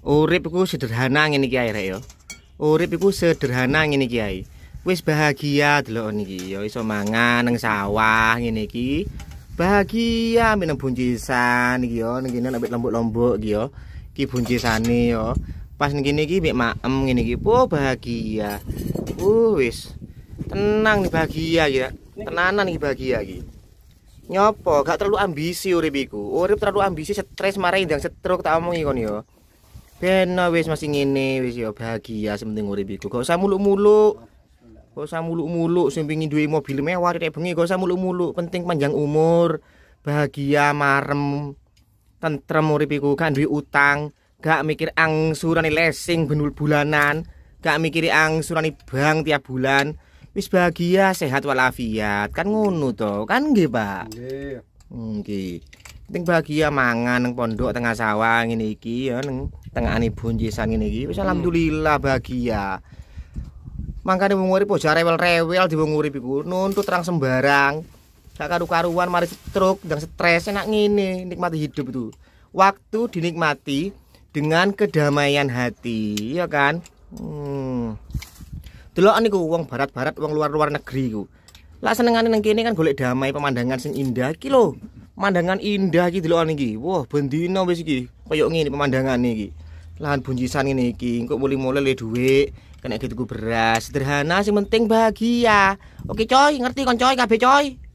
Urip iku sederhana ngene iki ae yo. Urip iku sederhana ngene iki ae. Wis bahagia delok niki yo iso mangan nang sawah ngene iki. Bahagia minum buncisan iki yo ning kene ambek lombok-lombok iki yo. Iki buncisane yo. Pas ning kene iki mek maem ngene iki. Oh bahagia. Uh wis tenang nih bahagia ya. Tenanan nih bahagia iki. Nyopo gak terlalu ambisi urip iku. Urip terlalu ambisi stres marai ndang setruk tak omongi kon yo. Beno wis masih ngene wis yo bahagia sementing urip iku. Gak usah muluk-muluk. Gak usah muluk-muluk sing pengin duwe mobil mewah rek bengi gak usah muluk-muluk. Penting panjang umur, bahagia, marem, tentrem urip iku. duwe utang, gak mikir angsuran lesing benul bulanan, gak mikir angsuran bank tiap bulan. Wis bahagia, sehat walafiat. Kan ngono toh kan nggih, Pak? Nggih. Hmm, nggih. penting bahagia mangan neng pondok tengah sawah ini iki ya nang tengahane bonjesan ngene iki wis hmm. alhamdulillah bahagia mangkane wong urip aja rewel-rewel di wong urip iku nuntut terang sembarang gak karu-karuan mari stroke dan stres enak ngene nikmati hidup itu waktu dinikmati dengan kedamaian hati ya kan hmm. delok niku wong barat-barat wong luar-luar negeri iku lah senengane nang kene kan golek damai pemandangan sing indah iki lho pemandangan indah gitu loh iki. Wah, bendina wis iki. Kayak ngene pemandangan iki. Lahan bunjisan ngene iki, engko muli-muli le dhuwit, kena gitu beras. Sederhana sing penting bahagia. Oke coy, ngerti kan coy kabeh coy.